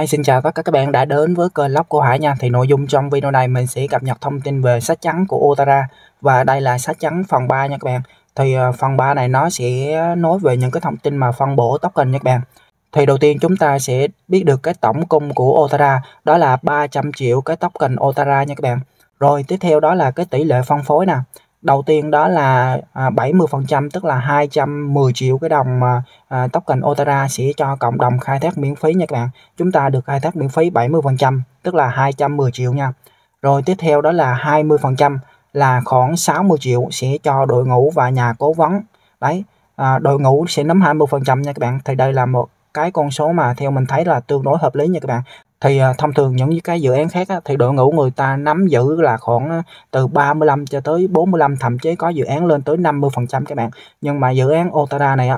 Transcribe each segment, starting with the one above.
Hi, xin chào tất cả các bạn đã đến với kênh Lóc của Hải nha Thì nội dung trong video này mình sẽ cập nhật thông tin về sách trắng của Otara Và đây là sách trắng phần 3 nha các bạn Thì ờ, phần 3 này nó sẽ nói về những cái thông tin mà phân bổ token nha các bạn Thì đầu tiên chúng ta sẽ biết được cái tổng cung của Otara Đó là 300 triệu cái token Otara nha các bạn Rồi tiếp theo đó là cái tỷ lệ phân phối nè đầu tiên đó là 70% à, tức là 210 triệu cái đồng mà à, token Otara sẽ cho cộng đồng khai thác miễn phí nha các bạn chúng ta được khai thác miễn phí 70% tức là 210 triệu nha rồi tiếp theo đó là 20% là khoảng 60 triệu sẽ cho đội ngũ và nhà cố vấn đấy à, đội ngũ sẽ nắm 20% nha các bạn thì đây là một cái con số mà theo mình thấy là tương đối hợp lý nha các bạn thì à, thông thường những cái dự án khác thì đội ngũ người ta nắm giữ là khoảng à, từ 35 cho tới 45 thậm chí có dự án lên tới 50 phần trăm các bạn nhưng mà dự án Otara này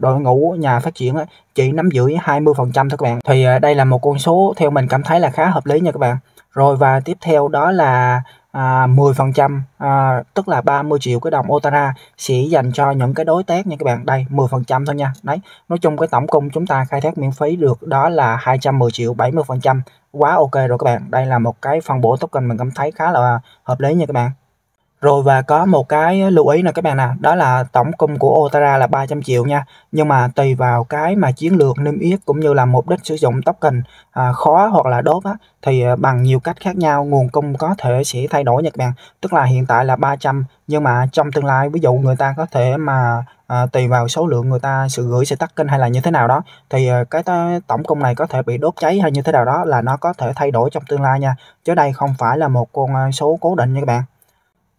đội ngũ nhà phát triển chỉ nắm giữ 20 phần trăm thôi các bạn thì à, đây là một con số theo mình cảm thấy là khá hợp lý nha các bạn rồi và tiếp theo đó là à, phần trăm à, tức là 30 triệu cái đồng Otara sẽ dành cho những cái đối tác nha các bạn đây 10% thôi nha đấy nói chung cái tổng cung chúng ta khai thác miễn phí được đó là 210 triệu 70% quá ok rồi các bạn đây là một cái phân bổ token mình cảm thấy khá là hợp lý nha các bạn rồi và có một cái lưu ý nè các bạn nè, đó là tổng cung của Otara là 300 triệu nha. Nhưng mà tùy vào cái mà chiến lược niêm yết cũng như là mục đích sử dụng token à, khó hoặc là đốt á, thì à, bằng nhiều cách khác nhau nguồn cung có thể sẽ thay đổi nha các bạn. Tức là hiện tại là 300 nhưng mà trong tương lai ví dụ người ta có thể mà à, tùy vào số lượng người ta sự gửi sẽ tắt kênh hay là như thế nào đó thì à, cái tổng cung này có thể bị đốt cháy hay như thế nào đó là nó có thể thay đổi trong tương lai nha chứ đây không phải là một con à, số cố định nha các bạn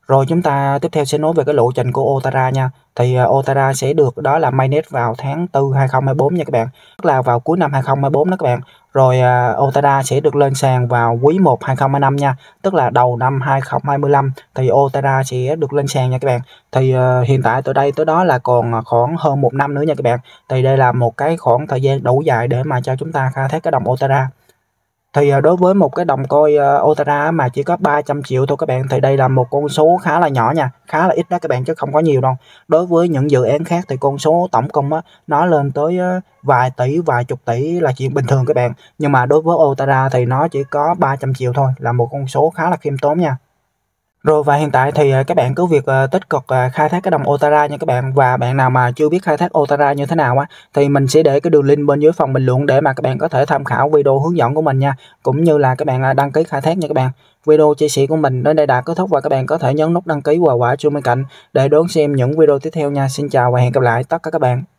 rồi chúng ta tiếp theo sẽ nói về cái lộ trình của Otara nha. Thì à, Otara sẽ được đó là mainnet vào tháng 4 2024 nha các bạn. Tức là vào cuối năm 2024 đó các bạn. Rồi à, Otara sẽ được lên sàn vào quý 1 2025 nha. Tức là đầu năm 2025 thì Otara sẽ được lên sàn nha các bạn. Thì à, hiện tại từ đây tới đó là còn khoảng hơn một năm nữa nha các bạn. Thì đây là một cái khoảng thời gian đủ dài để mà cho chúng ta khai thác cái đồng Otara thì à, đối với một cái đồng coi Otera à, mà chỉ có 300 triệu thôi các bạn thì đây là một con số khá là nhỏ nha khá là ít đó các bạn chứ không có nhiều đâu đối với những dự án khác thì con số tổng công á, nó lên tới vài tỷ vài chục tỷ là chuyện bình thường các bạn nhưng mà đối với Otera thì nó chỉ có 300 triệu thôi là một con số khá là khiêm tốn nha rồi và hiện tại thì à, các bạn cứ việc à, tích cực à, khai thác cái đồng Otara nha các bạn và bạn nào mà chưa biết khai thác Otara như thế nào á thì mình sẽ để cái đường link bên dưới phòng bình luận để mà các bạn có thể tham khảo video hướng dẫn của mình nha cũng như là các bạn đăng ký khai thác nha các bạn. Video chia sẻ của mình đến đây đã kết thúc và các bạn có thể nhấn nút đăng ký và quả chuông bên cạnh để đón xem những video tiếp theo nha. Xin chào và hẹn gặp lại tất cả các bạn.